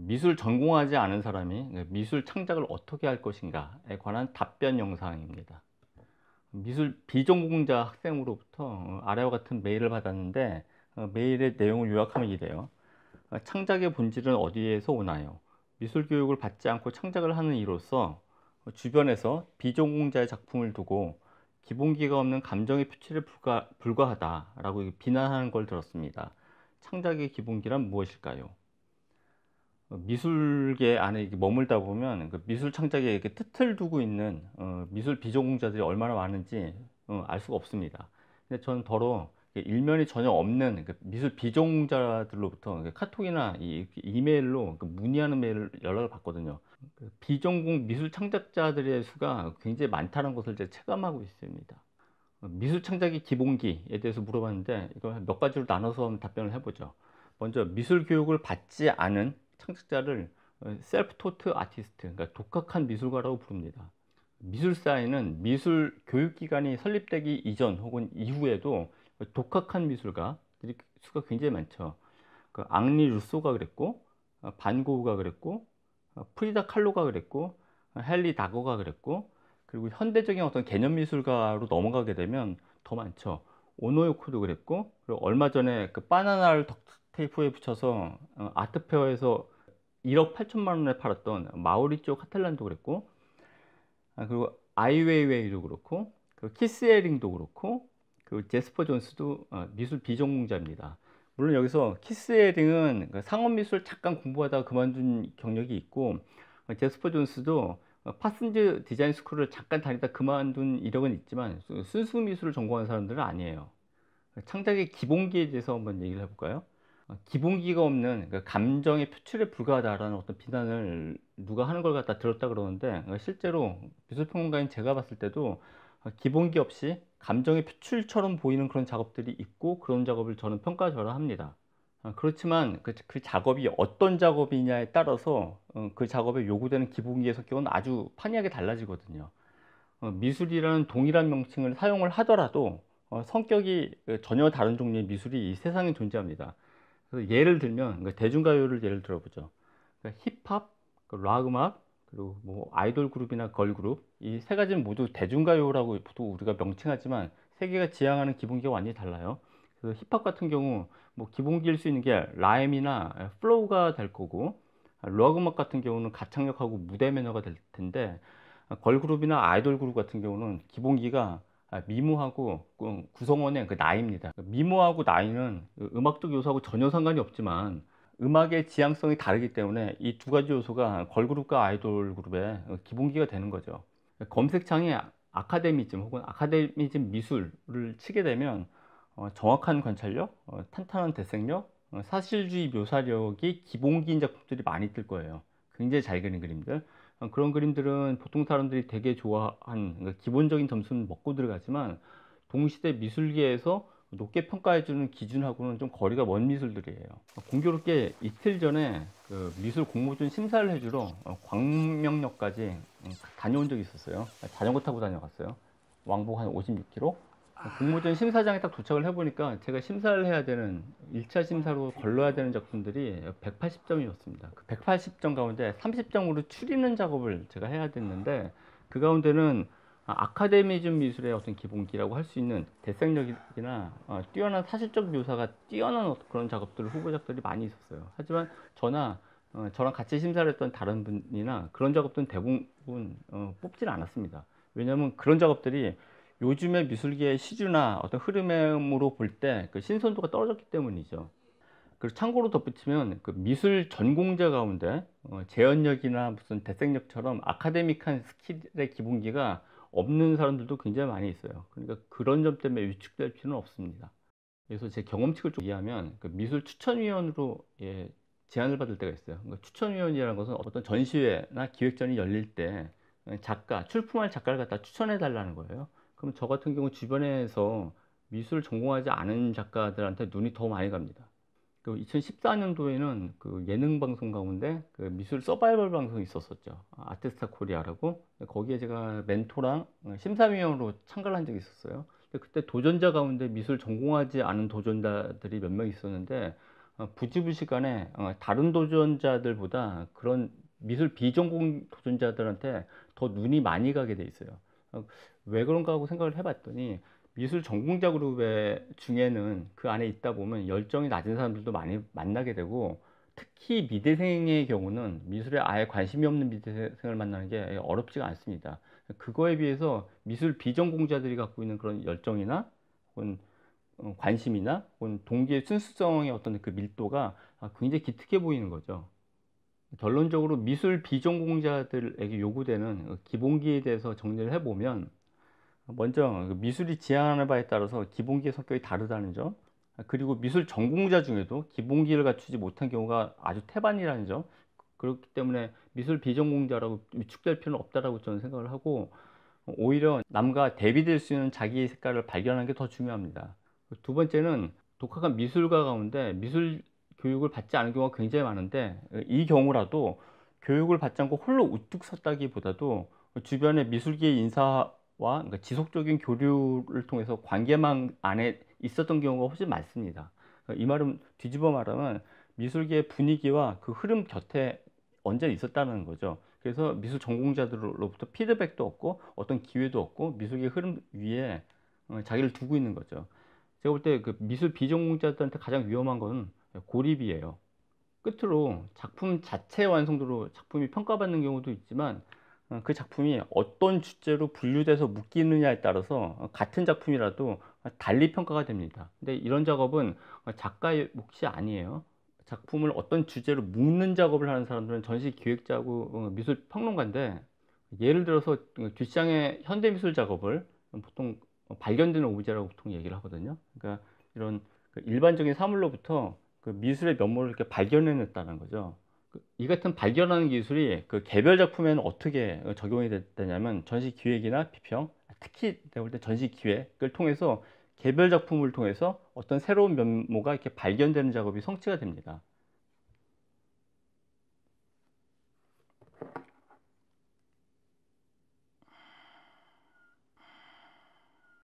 미술 전공하지 않은 사람이 미술 창작을 어떻게 할 것인가에 관한 답변 영상입니다. 미술 비전공자 학생으로부터 어, 아래와 같은 메일을 받았는데 어, 메일의 내용을 요약하면 이래요. 어, 창작의 본질은 어디에서 오나요? 미술 교육을 받지 않고 창작을 하는 이로서 주변에서 비전공자의 작품을 두고 기본기가 없는 감정의 표출에 불과, 불과하다라고 비난하는 걸 들었습니다. 창작의 기본기란 무엇일까요? 미술계 안에 머물다 보면 그 미술 창작에 이렇게 뜻을 두고 있는 어, 미술 비전공자들이 얼마나 많은지 어, 알 수가 없습니다. 근데 저는 더러 일면이 전혀 없는 그 미술 비전공자들로부터 카톡이나 이, 이메일로 그 문의하는 메일 연락을 받거든요. 그 비전공 미술 창작자들의 수가 굉장히 많다는 것을 제가 체감하고 있습니다. 어, 미술 창작의 기본기에 대해서 물어봤는데 이걸 몇 가지로 나눠서 답변을 해보죠. 먼저 미술 교육을 받지 않은 창작자를 셀프 토트 아티스트, 그러니까 독학한 미술가라고 부릅니다. 미술사에는 미술 교육기관이 설립되기 이전 혹은 이후에도 독학한 미술가들이 수가 굉장히 많죠. 그 앙리 루소가 그랬고, 어, 반고우가 그랬고, 어, 프리다 칼로가 그랬고, 어, 헨리 다거가 그랬고, 그리고 현대적인 어떤 개념 미술가로 넘어가게 되면 더 많죠. 오노요코도 그랬고, 그리고 얼마 전에 그 바나나를 테이프에 붙여서 어, 아트페어에서 1억 8천만 원에 팔았던 마오리쪼 카텔란도 그랬고 아, 그리고 아이웨이웨이도 그렇고 그리고 키스에링도 그렇고 그리고 제스퍼 존스도 어, 미술 비전공자입니다. 물론 여기서 키스에링은 그 상업미술 잠깐 공부하다가 그만둔 경력이 있고 어, 제스퍼 존스도 파슨즈 디자인 스쿨을 잠깐 다니다 그만둔 이력은 있지만 순수 미술을 전공한 사람들은 아니에요. 창작의 기본기에 대해서 한번 얘기를 해볼까요? 어, 기본기가 없는 그러니까 감정의 표출에 불과하다라는 어떤 비난을 누가 하는 걸 갖다 들었다 그러는데 그러니까 실제로 미술평론가인 제가 봤을 때도 어, 기본기 없이 감정의 표출처럼 보이는 그런 작업들이 있고 그런 작업을 저는 평가절하합니다. 어, 그렇지만 그, 그, 작업이 어떤 작업이냐에 따라서 그 작업에 요구되는 기본기의 성격은 아주 판이하게 달라지거든요. 미술이라는 동일한 명칭을 사용을 하더라도 성격이 그 전혀 다른 종류의 미술이 이 세상에 존재합니다. 그래서 예를 들면 그러니까 대중가요를 예를 들어보죠. 그러니까 힙합, 그 락 음악, 그리고 뭐 아이돌 그룹이나 걸 그룹 이 세 가지는 모두 대중가요라고 보통 우리가 명칭하지만 세계가 지향하는 기본기가 완전히 달라요. 그래서 힙합 같은 경우 뭐 기본기일 수 있는 게 라임이나 플로우가 될 거고 락 음악 같은 경우는 가창력하고 무대 매너가 될 텐데 걸그룹이나 아이돌 그룹 같은 경우는 기본기가 아, 미모하고 그 구성원의 그 나이입니다. 그 미모하고 나이는 음악적 요소하고 전혀 상관이 없지만 음악의 지향성이 다르기 때문에 이 두 가지 요소가 걸그룹과 아이돌 그룹의 기본기가 되는 거죠. 검색창에 아카데미즘 혹은 아카데미즘 미술을 치게 되면 어, 정확한 관찰력, 어, 탄탄한 대생력, 어, 사실주의 묘사력이 기본기인 작품들이 많이 뜰 거예요. 굉장히 잘 그린 그림들. 어, 그런 그림들은 보통 사람들이 되게 좋아한 그러니까 기본적인 점수는 먹고 들어가지만 동시대 미술계에서 높게 평가해주는 기준하고는 좀 거리가 먼 미술들이에요. 어, 공교롭게 이틀 전에 그 미술 공모전 심사를 해주러 어, 광명역까지 음, 다녀온 적이 있었어요. 자전거 타고 다녀갔어요. 왕복 한 56km. 공모전 아. 심사장에 딱 도착을 해보니까 제가 심사를 해야 되는 1차 심사로 아, 걸러야 되는 작품들이 180점이었습니다. 그 180점 가운데 30점으로 추리는 작업을 제가 해야 됐는데 아. 그 가운데는 아카데미즘 미술의 어떤 기본기라고 할 수 있는 대생력이나 어, 뛰어난 사실적 묘사가 뛰어난 어, 그런 작업들 을 후보작들이 많이 있었어요. 하지만 저나 어, 저랑 같이 심사를 했던 다른 분이나 그런 작업들은 대부분 뽑지는 않았습니다. 왜냐하면 그런 작업들이 요즘의 미술계의 시주나 어떤 흐름으로 볼 때 그 신선도가 떨어졌기 때문이죠. 그리고 참고로 덧붙이면 그 미술 전공자 가운데 어, 재현력이나 무슨 대생력처럼 아카데믹한 스킬의 기본기가 없는 사람들도 굉장히 많이 있어요. 그러니까 그런 점 때문에 위축될 필요는 없습니다. 그래서 제 경험칙을 좀 이해하면 그 미술 추천위원으로 예, 제안을 받을 때가 있어요. 그러니까 추천위원이라는 것은 어떤 전시회나 기획전이 열릴 때 어, 작가, 출품할 작가를 갖다 추천해 달라는 거예요. 그럼 저 같은 경우 주변에서 미술 전공하지 않은 작가들한테 눈이 더 많이 갑니다. 그 2014년도에는 그 예능 방송 가운데 그 미술 서바이벌 방송이 있었었죠. 아, 아티스타 코리아라고. 거기에 제가 멘토랑 심사위원으로 참가를 한 적이 있었어요. 근데 그때 도전자 가운데 미술 전공하지 않은 도전자들이 몇 명 있었는데 어, 부지불시간에 어, 다른 도전자들보다 그런 미술 비전공 도전자들한테 더 눈이 많이 가게 돼 있어요. 어, 왜 그런가 하고 생각을 해봤더니 미술 전공자 그룹의 중에는 그 안에 있다 보면 열정이 낮은 사람들도 많이 만나게 되고 특히 미대생의 경우는 미술에 아예 관심이 없는 미대생을 만나는 게 어렵지가 않습니다. 그거에 비해서 미술 비전공자들이 갖고 있는 그런 열정이나 혹은 어, 관심이나 혹은 동기의 순수성의 어떤 그 밀도가 아, 굉장히 기특해 보이는 거죠. 결론적으로 미술 비전공자들에게 요구되는 기본기에 대해서 정리를 해보면 먼저 그 미술이 지향하는 바에 따라서 기본기의 성격이 다르다는 점 그리고 미술 전공자 중에도 기본기를 갖추지 못한 경우가 아주 태반이라는 점 그렇기 때문에 미술 비전공자라고 위축될 필요는 없다라고 저는 생각을 하고 오히려 남과 대비될 수 있는 자기의 색깔을 발견하는 게 더 중요합니다 두 번째는 독학한 미술가 가운데 미술 교육을 받지 않은 경우가 굉장히 많은데 이 경우라도 교육을 받지 않고 홀로 우뚝 섰다기보다도 주변의 미술계 인사와 그러니까 지속적인 교류를 통해서 관계망 안에 있었던 경우가 훨씬 많습니다. 이 말은 뒤집어 말하면 미술계의 분위기와 그 흐름 곁에 언제 있었다는 거죠. 그래서 미술 전공자들로부터 피드백도 없고 어떤 기회도 없고 미술계 흐름 위에 어, 자기를 두고 있는 거죠. 제가 볼 때 그 미술 비전공자들한테 가장 위험한 것은 고립이에요. 끝으로 작품 자체 완성도로 작품이 평가받는 경우도 있지만 어, 그 작품이 어떤 주제로 분류돼서 묶이느냐에 따라서 같은 작품이라도 달리 평가가 됩니다. 근데 이런 작업은 작가의 몫이 아니에요. 작품을 어떤 주제로 묶는 작업을 하는 사람들은 전시 기획자고 어, 미술 평론가인데 예를 들어서 뒷장의 현대 미술 작업을 보통 발견되는 오브제라고 보통 얘기를 하거든요. 그러니까 이런 그 일반적인 사물로부터 그 미술의 면모를 이렇게 발견해냈다는 거죠. 그 이 같은 발견하는 기술이 그 개별 작품에는 어떻게 어, 적용이 됐냐면 전시 기획이나 비평, 특히 내볼때 전시 기획을 통해서 개별 작품을 통해서 어떤 새로운 면모가 이렇게 발견되는 작업이 성취가 됩니다.